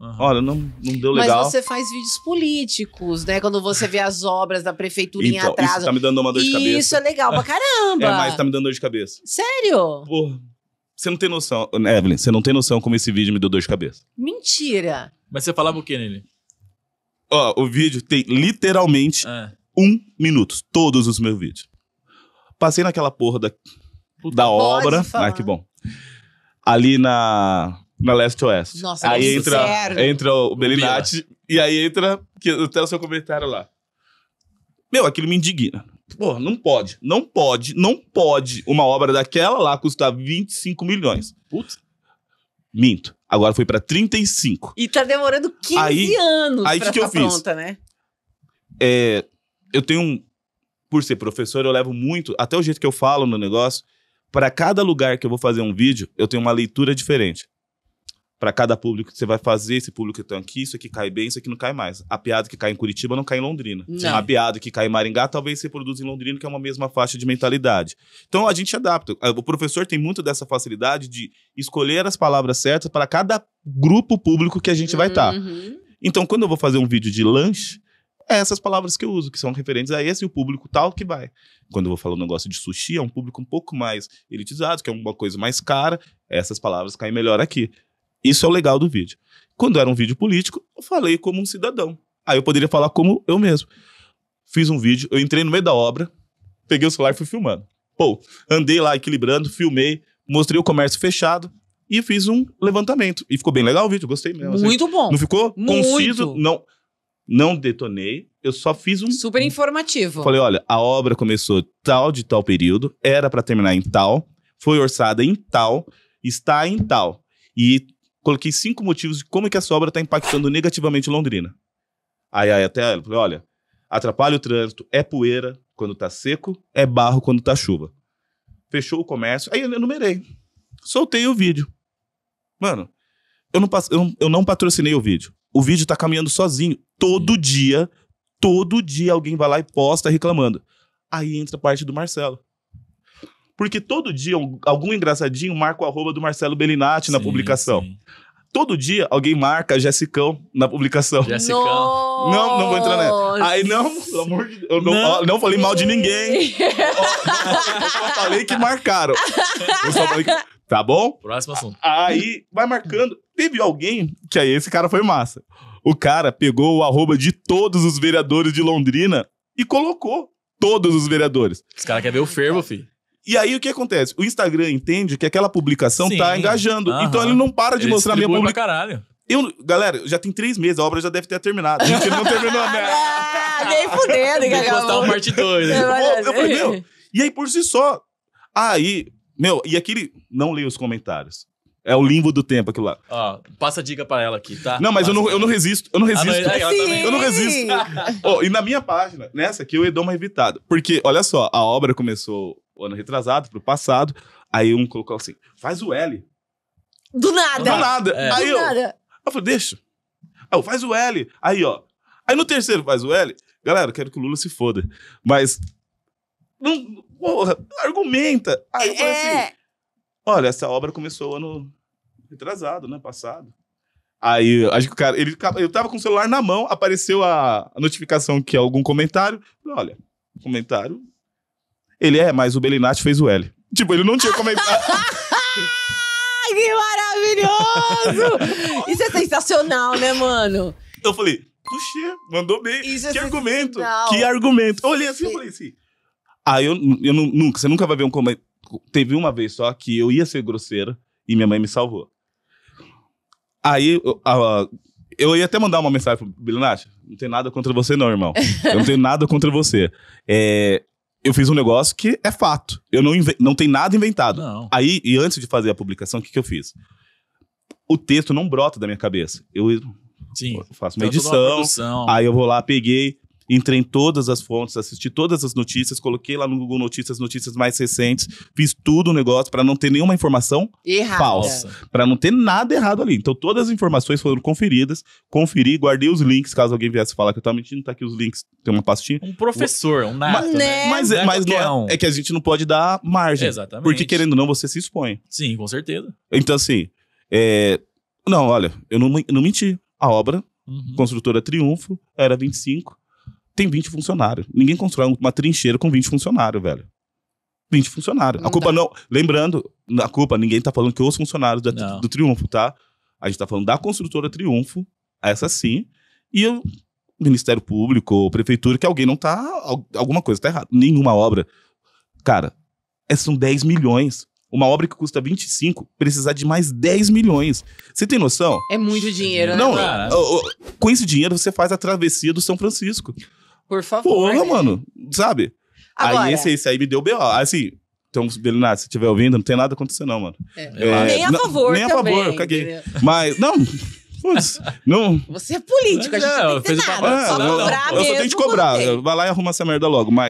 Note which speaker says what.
Speaker 1: Uhum. Olha, não, não deu legal. Mas você faz vídeos políticos, né? Quando você vê as obras da prefeitura então, atraso. Isso tá me dando uma dor de cabeça. Isso é legal pra caramba. É, mas tá me dando dor de cabeça. Sério? Porra. Você não tem noção, né, Evelyn, você não tem noção como esse vídeo me deu dor de cabeça. Mentira! Mas você falava o que nele? Ó, o vídeo tem literalmente é. um minuto. Todos os meus vídeos. Passei naquela porra da, Puta, da obra. Ai Ah, que bom. Ali na na leste Oeste. Nossa, aí é entra, entra o Belinati e aí entra que, até o seu comentário lá. Meu, aquilo me indigna. Pô, não pode, não pode, não pode uma obra daquela lá custar 25 milhões. Putz. Minto. Agora foi para 35. E tá demorando 15 aí, anos aí pra que, que eu fiz? pronta, né? É, eu tenho um, por ser professor, eu levo muito, até o jeito que eu falo no negócio, para cada lugar que eu vou fazer um vídeo, eu tenho uma leitura diferente para cada público que você vai fazer, esse público tem aqui, isso aqui cai bem, isso aqui não cai mais. A piada que cai em Curitiba não cai em Londrina. Não. A piada que cai em Maringá talvez se produza em Londrina, que é uma mesma faixa de mentalidade. Então a gente adapta. Eh, o professor tem muito dessa facilidade de escolher as palavras certas para cada grupo público que a gente vai estar. Tá. Uhum. Então, quando eu vou fazer um vídeo de lanche, é essas palavras que eu uso, que são referentes a esse e o público tal que vai. Quando eu vou falar um negócio de sushi, é um público um pouco mais elitizado, que é uma coisa mais cara, essas palavras caem melhor aqui. Isso é o legal do vídeo. Quando era um vídeo político, eu falei como um cidadão. Aí eu poderia falar como eu mesmo. Fiz um vídeo, eu entrei no meio da obra, peguei o celular e fui filmando. Pô, andei lá equilibrando, filmei, mostrei o comércio fechado e fiz um levantamento. E ficou bem legal o vídeo, gostei mesmo. Assim. Muito assim. bom. Não ficou? Muito. Conciso, não não detonei, eu só fiz um. Super informativo. Falei: olha, a obra começou tal de tal período, era para terminar em tal, foi orçada em tal, está em tal. E coloquei cinco motivos de como é que essa obra está impactando negativamente Londrina. Aí, aí até ela falou, olha, atrapalha o trânsito, é poeira quando está seco, é barro quando está chuva. Fechou o comércio, aí eu enumerei. Soltei o vídeo. Mano, eu não, eu, eu não patrocinei o vídeo. O vídeo está caminhando sozinho. Todo uhum. dia, todo dia alguém vai lá e posta reclamando. Aí entra a parte do Marcelo. Porque todo dia algum engraçadinho marca o arroba do Marcelo Bellinati sim, na publicação. Sim. Todo dia alguém marca Jessicão na publicação. Jessicão. Não, não vou entrar nessa. Aí não, pelo amor de Deus. Eu não, não. não falei mal de ninguém. eu só falei que marcaram. Eu só falei que... Tá bom? Próximo assunto. Aí vai marcando. Teve alguém que aí esse cara foi massa. O cara pegou o arroba de todos os vereadores de Londrina e colocou todos os vereadores. Esse cara quer ver o fervo, filho. E aí o que acontece? O Instagram entende que aquela publicação tá Sim. tá engajando. Então, Aham. Então ele não para de ele mostrar a minha publicação. Eu, galera, já tem três meses, a obra já deve ter terminado. Gente, ele não terminou, né? a merda.
Speaker 2: Ah, nem fudendo, que Vou postar parte 2. Né? Eu falei, meu,
Speaker 1: e aí por si só. Aí, meu, e aquele. Não leio os comentários. É o limbo do tempo aquilo lá. Ó, passa a dica pra ela aqui, tá? Não, mas eu não, eu não resisto. Eu não resisto. Ah, não, tá eu não resisto. oh, e na minha página, nessa aqui, eu dou uma evitada. Porque, olha só, a obra começou o ano retrasado, pro passado. Aí um colocou assim: faz o L. Do nada. Do nada. É. Aí Do eu, nada. eu falei, deixa. Aí eu, faz o L. Aí, ó. Aí no terceiro faz o L. Galera, quero que o Lula se foda. Mas. Não, porra, argumenta. Aí eu falei assim, é. assim: olha, essa obra começou ano retrasado, né? Passado. Aí, acho que o cara. Ele, eu tava com o celular na mão, apareceu a, a notificação que é algum comentário. Falei, olha, comentário ele é, mas o Belinati fez o L. Tipo, ele não tinha comentado. que maravilhoso! Isso é sensacional, né, mano? Eu falei, puxa, mandou bem. Isso é que é argumento, que argumento. Eu olhei assim e falei assim. Ah, eu, eu não, nunca, você nunca vai ver um comentário. Teve uma vez só que eu ia ser grosseira e minha mãe me salvou. Aí, eu, a, eu ia até mandar uma mensagem pro Billy Não tem nada contra você, não, irmão. Eu não tenho nada contra você. É, eu fiz um negócio que é fato. Eu não, não tem nada inventado. Não. Aí, e antes de fazer a publicação, o que, que eu fiz? O texto não brota da minha cabeça. Eu, Sim. eu faço uma edição. Uma aí eu vou lá, peguei, entrei em todas as fontes, assisti todas as notícias, coloquei lá no Google Notícias, notícias mais recentes, fiz tudo o negócio para não ter nenhuma informação Errada. falsa, para não ter nada errado ali. Então todas as informações foram conferidas, conferi, guardei os links, caso alguém viesse falar que eu tava mentindo, tá aqui os links, tem uma pastinha. Um professor, um nada. mas, né? Mas, é mas não é, é que a gente não pode dar margem. Exatamente. Porque querendo ou não, você se expõe. Sim, com certeza. Então assim, é... Não, olha, eu não, não menti. A obra, uhum. construtora Triunfo, era 25 tem 20 funcionários. Ninguém constrói uma trincheira com 20 funcionários, velho. 20 funcionários. Não a culpa dá. não. Lembrando, a culpa, ninguém tá falando que os funcionários da, do Triunfo, tá? A gente tá falando da construtora Triunfo, essa sim, e o Ministério Público, Prefeitura, que alguém não tá. Alguma coisa tá errada. Nenhuma obra. Cara, é, são 10 milhões. Uma obra que custa 25 precisar de mais 10 milhões. Você tem noção? É muito dinheiro, né? Não, cara? com esse dinheiro você faz a travessia do São Francisco. Por favor. Porra, né? mano. Sabe? Agora. Aí esse, esse aí me deu B.O. Assim, então, Belinato, se estiver ouvindo, não tem nada acontecendo, não, mano. É. É, nem a favor, Nem a favor, caguei. Entendeu? Mas, não. Putz, não. Você é político, a gente é, não, não tem que ter nada. não, é, eu só tenho que cobrar. Vai lá e arruma essa merda logo. Mas...